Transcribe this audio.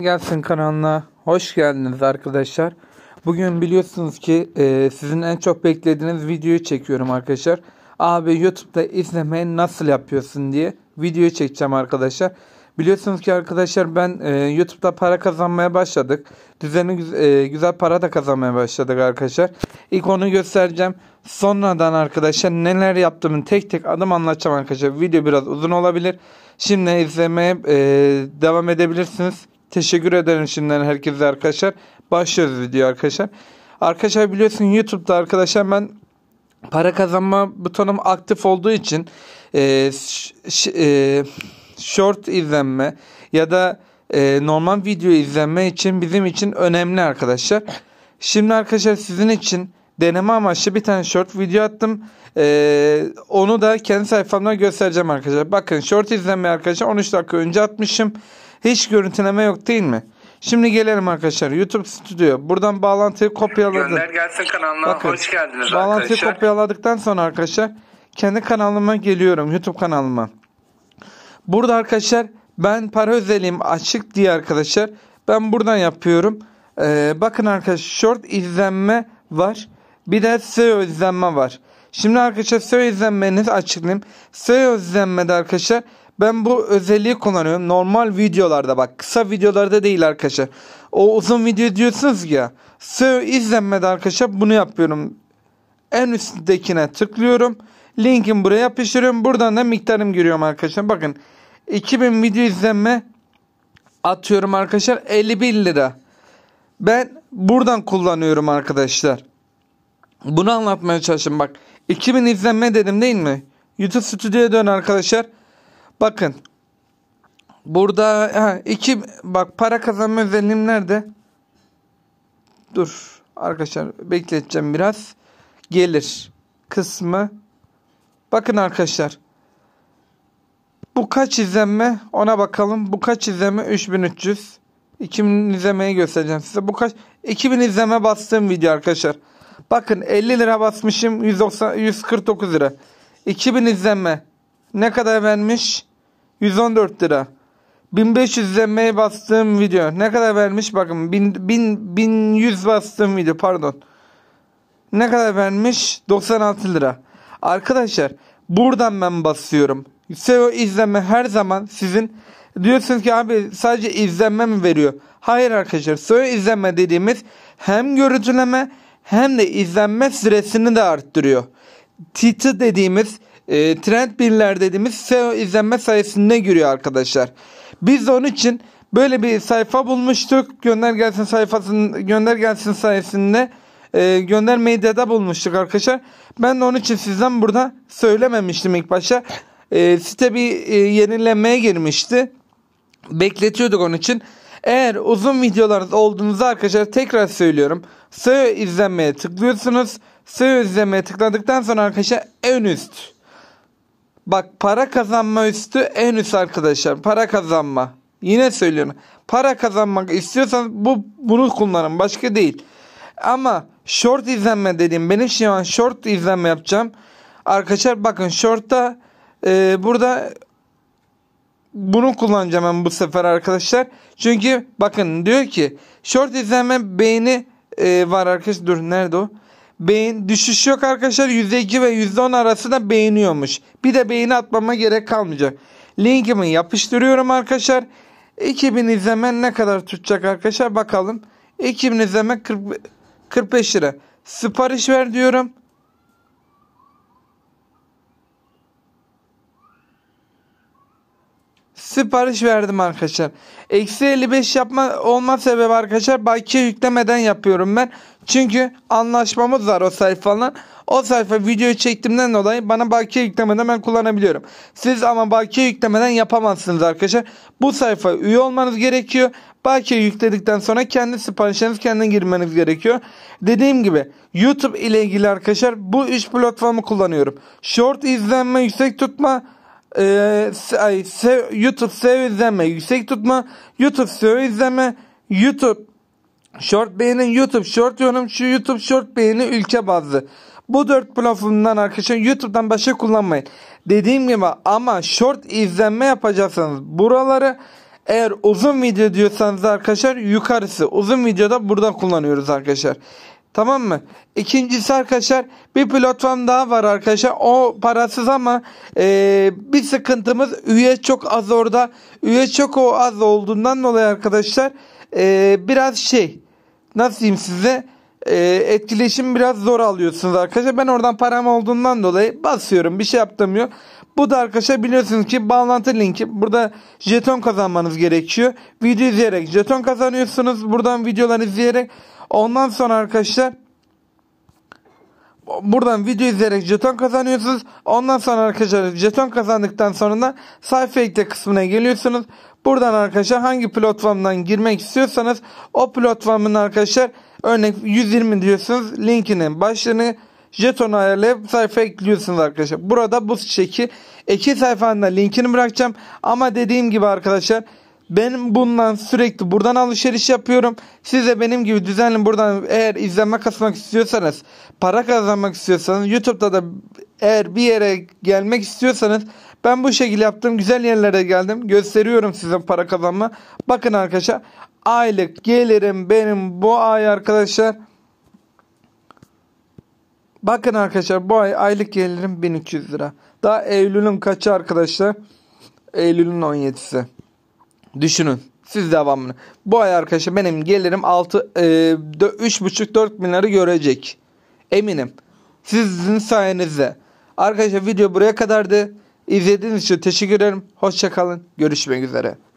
Gelsin kanalına hoş geldiniz arkadaşlar. Bugün biliyorsunuz ki e, sizin en çok beklediğiniz videoyu çekiyorum arkadaşlar. Abi YouTube'da izlemeyi nasıl yapıyorsun diye videoyu çekeceğim arkadaşlar. Biliyorsunuz ki arkadaşlar ben e, YouTube'da para kazanmaya başladık. Düzeni e, güzel para da kazanmaya başladık arkadaşlar. İlk onu göstereceğim. Sonradan arkadaşlar neler yaptığımı tek tek adım anlatacağım arkadaşlar. Video biraz uzun olabilir. Şimdi izlemeye e, devam edebilirsiniz. Teşekkür ederim şimdiden herkese arkadaşlar. Başlıyoruz video arkadaşlar. Arkadaşlar biliyorsun YouTube'da arkadaşlar ben para kazanma butonum aktif olduğu için e, e, short izlenme ya da e, normal video izlenme için bizim için önemli arkadaşlar. Şimdi arkadaşlar sizin için deneme amaçlı bir tane short video attım. Ee, onu da kendi sayfamdan göstereceğim arkadaşlar. Bakın short izlenme arkadaşlar 13 dakika önce atmışım. Hiç görüntüleme yok değil mi? Şimdi gelelim arkadaşlar. YouTube Studio. Buradan bağlantıyı kopyaladım. Gönder gelsin kanalına. Bakın, Hoş geldiniz bağlantıyı arkadaşlar. Bağlantıyı kopyaladıktan sonra arkadaşlar kendi kanalıma geliyorum. YouTube kanalıma. Burada arkadaşlar ben para özelliğim açık diye arkadaşlar. Ben buradan yapıyorum. Ee, bakın arkadaşlar short izlenme var. Bir de SEO izlenme var. Şimdi arkadaşlar SEO izlenmenizi açıklayayım. SEO izlenmede arkadaşlar ben bu özelliği kullanıyorum. Normal videolarda bak kısa videolarda değil arkadaşlar. O uzun video diyorsunuz ya. Sığ izlenmedi arkadaşlar bunu yapıyorum. En üsttekine tıklıyorum. Linkim buraya yapıştırıyorum. Buradan da miktarım giriyorum arkadaşlar. Bakın 2000 video izlenme atıyorum arkadaşlar 51 lira. Ben buradan kullanıyorum arkadaşlar. Bunu anlatmaya çalışın bak. 2000 izlenme dedim değil mi? YouTube Studio'ya dön arkadaşlar. Bakın. Burada ha, iki bak para kazanma özelliğim nerede? Dur arkadaşlar bekleteceğim biraz. Gelir kısmı. Bakın arkadaşlar. Bu kaç izlenme? Ona bakalım. Bu kaç izlenme? 3300. 2000 izlemeyi göstereceğim size. Bu kaç? 2000 izleme bastığım video arkadaşlar. Bakın 50 lira basmışım 190, 149 lira. 2000 izlenme ne kadar vermiş? 114 lira. 1500 izlenmeye bastığım video ne kadar vermiş? Bakın 1000, 1000, 1100 bastığım video pardon. Ne kadar vermiş? 96 lira. Arkadaşlar buradan ben basıyorum. SEO izlenme her zaman sizin diyorsunuz ki abi sadece izlenme mi veriyor? Hayır arkadaşlar SEO izlenme dediğimiz hem görüntüleme hem de izlenme süresini de arttırıyor. Titi dediğimiz e, trend birler dediğimiz SEO izlenme sayesinde giriyor arkadaşlar. Biz de onun için böyle bir sayfa bulmuştuk. Gönder gelsin sayfasının gönder gelsin sayesinde e, gönder medyada bulmuştuk arkadaşlar. Ben de onun için sizden burada söylememiştim ilk başta. E, site bir e, yenilenmeye girmişti. Bekletiyorduk onun için. Eğer uzun videolarınız olduğunuzda arkadaşlar tekrar söylüyorum. SEO izlenmeye tıklıyorsunuz. SEO izlemeye tıkladıktan sonra arkadaşlar en üst Bak para kazanma üstü en üst arkadaşlar. Para kazanma. Yine söylüyorum. Para kazanmak istiyorsan bu bunu kullanın. Başka değil. Ama short izlenme dediğim benim şu an short izlenme yapacağım. Arkadaşlar bakın short'ta e, burada bunu kullanacağım ben bu sefer arkadaşlar. Çünkü bakın diyor ki short izlenme beğeni e, var arkadaşlar. Dur nerede o? beğen düşüş yok arkadaşlar. %2 ve %10 arasında beğeniyormuş. Bir de beğeni atmama gerek kalmayacak. Linkimi yapıştırıyorum arkadaşlar. 2000 izleme ne kadar tutacak arkadaşlar bakalım. 2000 izleme 40, 45 lira. Sipariş ver diyorum. sipariş verdim arkadaşlar. Eksi 55 yapma olma sebebi arkadaşlar bakiye yüklemeden yapıyorum ben. Çünkü anlaşmamız var o sayfalarla. O sayfa videoyu çektiğimden dolayı bana bakiye yüklemeden ben kullanabiliyorum. Siz ama bakiye yüklemeden yapamazsınız arkadaşlar. Bu sayfa üye olmanız gerekiyor. Bakiye yükledikten sonra kendi siparişleriniz kendin girmeniz gerekiyor. Dediğim gibi YouTube ile ilgili arkadaşlar bu üç platformu kullanıyorum. Short izlenme yüksek tutma e, ay, sev, YouTube seyizleme yüksek tutma, YouTube seyizleme, YouTube short beğeni, YouTube short yorum, şu YouTube short beğeni ülke bazlı. Bu dört platformdan arkadaşlar YouTube'dan başka kullanmayın. Dediğim gibi ama short izlenme yapacaksanız buraları eğer uzun video diyorsanız arkadaşlar yukarısı uzun videoda burada kullanıyoruz arkadaşlar. Tamam mı? İkincisi arkadaşlar bir platform daha var arkadaşlar. O parasız ama e, bir sıkıntımız üye çok az orada. Üye çok o az olduğundan dolayı arkadaşlar e, biraz şey nasıl diyeyim size e, ee, etkileşim biraz zor alıyorsunuz arkadaşlar. Ben oradan param olduğundan dolayı basıyorum. Bir şey yaptırmıyor Bu da arkadaşlar biliyorsunuz ki bağlantı linki. Burada jeton kazanmanız gerekiyor. Video izleyerek jeton kazanıyorsunuz. Buradan videolar izleyerek. Ondan sonra arkadaşlar buradan video izleyerek jeton kazanıyorsunuz. Ondan sonra arkadaşlar jeton kazandıktan sonra da sayfa ekle kısmına geliyorsunuz. Buradan arkadaşlar hangi platformdan girmek istiyorsanız o platformun arkadaşlar örnek 120 diyorsunuz linkinin başlığını jeton ayarlayıp sayfa ekliyorsunuz arkadaşlar. Burada bu şekil iki sayfanda linkini bırakacağım ama dediğim gibi arkadaşlar ben bundan sürekli buradan alışveriş yapıyorum. Siz de benim gibi düzenli buradan eğer izlenme kasmak istiyorsanız, para kazanmak istiyorsanız, YouTube'da da eğer bir yere gelmek istiyorsanız ben bu şekilde yaptım. Güzel yerlere geldim. Gösteriyorum size para kazanma. Bakın arkadaşlar aylık gelirim benim bu ay arkadaşlar. Bakın arkadaşlar bu ay aylık gelirim 1300 lira. Daha Eylül'ün kaçı arkadaşlar? Eylül'ün 17'si. Düşünün. Siz devamını. Bu ay arkadaşlar benim gelirim 6 3 e, buçuk 4 milyarı görecek. Eminim. Sizin sayenizde. Arkadaşlar video buraya kadardı. İzlediğiniz için teşekkür ederim. Hoşçakalın. Görüşmek üzere.